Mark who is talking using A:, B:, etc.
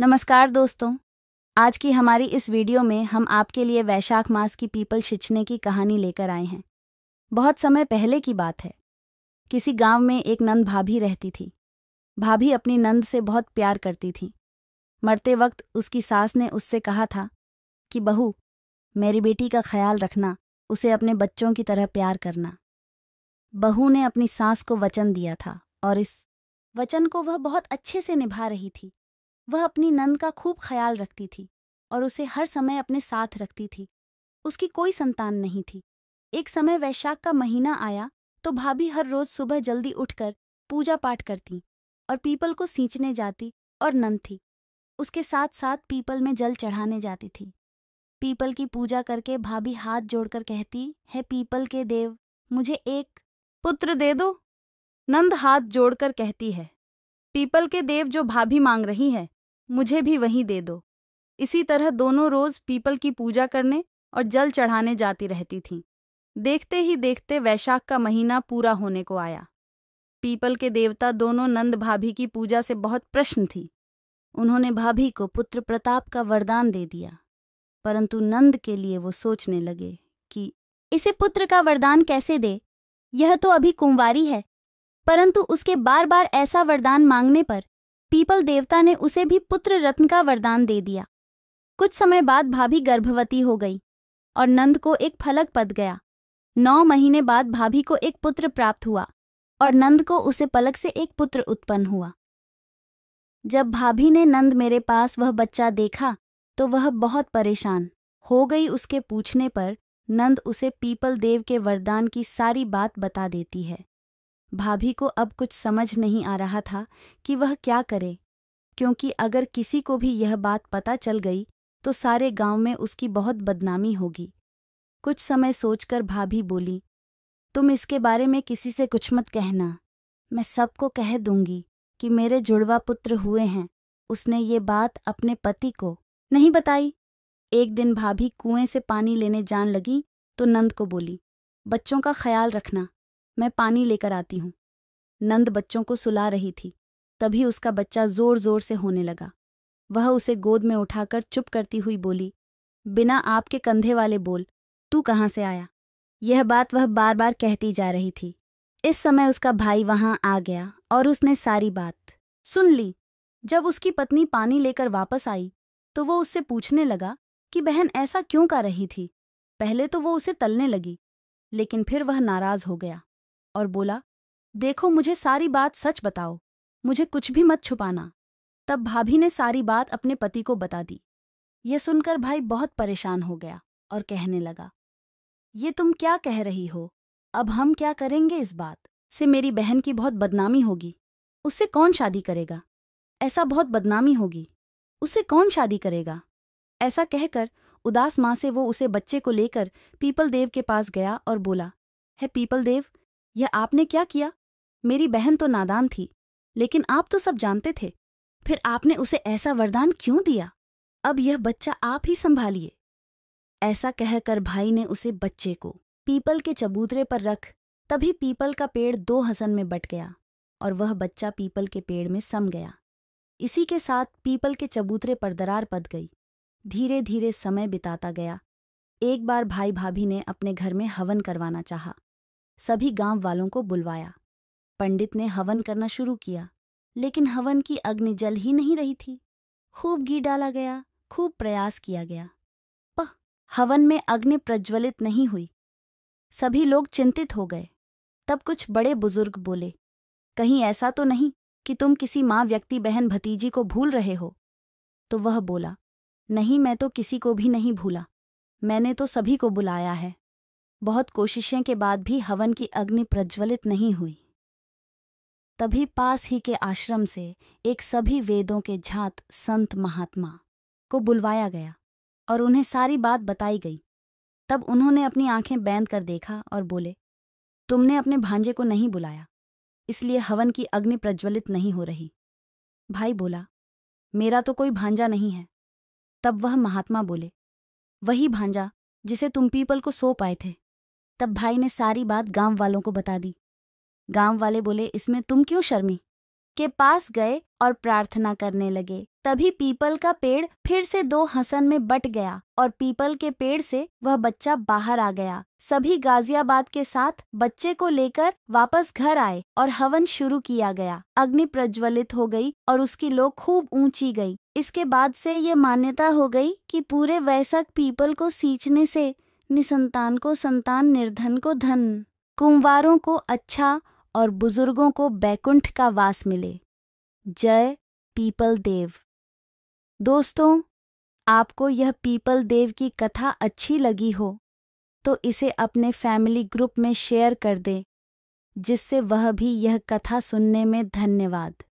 A: नमस्कार दोस्तों आज की हमारी इस वीडियो में हम आपके लिए वैशाख मास की पीपल छिंचने की कहानी लेकर आए हैं बहुत समय पहले की बात है किसी गांव में एक नंद भाभी रहती थी भाभी अपनी नंद से बहुत प्यार करती थी मरते वक्त उसकी सास ने उससे कहा था कि बहू मेरी बेटी का ख्याल रखना उसे अपने बच्चों की तरह प्यार करना बहू ने अपनी सास को वचन दिया था और इस वचन को वह बहुत अच्छे से निभा रही थी वह अपनी नंद का खूब ख्याल रखती थी और उसे हर समय अपने साथ रखती थी उसकी कोई संतान नहीं थी एक समय वैशाख का महीना आया तो भाभी हर रोज सुबह जल्दी उठकर पूजा पाठ करती और पीपल को सींचने जाती और नंद थी उसके साथ साथ पीपल में जल चढ़ाने जाती थी पीपल की पूजा करके भाभी हाथ जोड़कर कहती है पीपल के देव मुझे एक पुत्र दे दो नंद हाथ जोड़कर कहती है पीपल के देव जो भाभी मांग रही है मुझे भी वहीं दे दो इसी तरह दोनों रोज पीपल की पूजा करने और जल चढ़ाने जाती रहती थीं देखते ही देखते वैशाख का महीना पूरा होने को आया पीपल के देवता दोनों नंद भाभी की पूजा से बहुत प्रश्न थी उन्होंने भाभी को पुत्र प्रताप का वरदान दे दिया परंतु नंद के लिए वो सोचने लगे कि इसे पुत्र का वरदान कैसे दे यह तो अभी कुंवारी है परंतु उसके बार बार ऐसा वरदान मांगने पर पीपल देवता ने उसे भी पुत्र रत्न का वरदान दे दिया कुछ समय बाद भाभी गर्भवती हो गई और नंद को एक फलक पद गया नौ महीने बाद भाभी को एक पुत्र प्राप्त हुआ और नंद को उसे पलक से एक पुत्र उत्पन्न हुआ जब भाभी ने नंद मेरे पास वह बच्चा देखा तो वह बहुत परेशान हो गई उसके पूछने पर नंद उसे पीपल देव के वरदान की सारी बात बता देती है भाभी को अब कुछ समझ नहीं आ रहा था कि वह क्या करे क्योंकि अगर किसी को भी यह बात पता चल गई तो सारे गांव में उसकी बहुत बदनामी होगी कुछ समय सोचकर भाभी बोली तुम इसके बारे में किसी से कुछ मत कहना मैं सबको कह दूंगी कि मेरे जुड़वा पुत्र हुए हैं उसने ये बात अपने पति को नहीं बताई एक दिन भाभी कुएं से पानी लेने जान लगी तो नंद को बोली बच्चों का ख्याल रखना मैं पानी लेकर आती हूँ नंद बच्चों को सुला रही थी तभी उसका बच्चा जोर जोर से होने लगा वह उसे गोद में उठाकर चुप करती हुई बोली बिना आपके कंधे वाले बोल तू कहाँ से आया यह बात वह बार बार कहती जा रही थी इस समय उसका भाई वहां आ गया और उसने सारी बात सुन ली जब उसकी पत्नी पानी लेकर वापस आई तो वो उससे पूछने लगा कि बहन ऐसा क्यों कर रही थी पहले तो वो उसे तलने लगी लेकिन फिर वह नाराज हो गया और बोला देखो मुझे सारी बात सच बताओ मुझे कुछ भी मत छुपाना तब भाभी ने सारी बात अपने पति को बता दी यह सुनकर भाई बहुत परेशान हो गया और कहने लगा ये तुम क्या कह रही हो अब हम क्या करेंगे इस बात से मेरी बहन की बहुत बदनामी होगी उससे कौन शादी करेगा ऐसा बहुत बदनामी होगी उसे कौन शादी करेगा ऐसा कहकर उदास माँ से वो उसे बच्चे को लेकर पीपल देव के पास गया और बोला है पीपल देव यह आपने क्या किया मेरी बहन तो नादान थी लेकिन आप तो सब जानते थे फिर आपने उसे ऐसा वरदान क्यों दिया अब यह बच्चा आप ही संभालिए ऐसा कहकर भाई ने उसे बच्चे को पीपल के चबूतरे पर रख तभी पीपल का पेड़ दो हसन में बट गया और वह बच्चा पीपल के पेड़ में सम गया इसी के साथ पीपल के चबूतरे पर दरार पद गई धीरे धीरे समय बिताता गया एक बार भाई भाभी ने अपने घर में हवन करवाना चाहा सभी गांव वालों को बुलवाया पंडित ने हवन करना शुरू किया लेकिन हवन की अग्नि जल ही नहीं रही थी खूब घी डाला गया खूब प्रयास किया गया पह हवन में अग्नि प्रज्वलित नहीं हुई सभी लोग चिंतित हो गए तब कुछ बड़े बुजुर्ग बोले कहीं ऐसा तो नहीं कि तुम किसी माँ व्यक्ति बहन भतीजी को भूल रहे हो तो वह बोला नहीं मैं तो किसी को भी नहीं भूला मैंने तो सभी को बुलाया है बहुत कोशिशें के बाद भी हवन की अग्नि प्रज्वलित नहीं हुई तभी पास ही के आश्रम से एक सभी वेदों के झात संत महात्मा को बुलवाया गया और उन्हें सारी बात बताई गई तब उन्होंने अपनी आंखें बैंद कर देखा और बोले तुमने अपने भांजे को नहीं बुलाया इसलिए हवन की अग्नि प्रज्वलित नहीं हो रही भाई बोला मेरा तो कोई भांजा नहीं है तब वह महात्मा बोले वही भांजा जिसे तुम पीपल को सो पाए थे तब भाई ने सारी बात गांव वालों को बता दी गांव वाले बोले इसमें तुम क्यों शर्मी के पास गए और प्रार्थना करने लगे तभी पीपल का पेड़ फिर से दो हसन में बट गया और पीपल के पेड़ से वह बच्चा बाहर आ गया सभी गाजियाबाद के साथ बच्चे को लेकर वापस घर आए और हवन शुरू किया गया अग्नि प्रज्वलित हो गई और उसकी लोक खूब ऊंची गई इसके बाद से ये मान्यता हो गई कि पूरे वैसक पीपल को सींचने से निसंतान को संतान निर्धन को धन कुंवारों को अच्छा और बुजुर्गों को बैकुंठ का वास मिले जय पीपल देव दोस्तों आपको यह पीपल देव की कथा अच्छी लगी हो तो इसे अपने फैमिली ग्रुप में शेयर कर दें जिससे वह भी यह कथा सुनने में धन्यवाद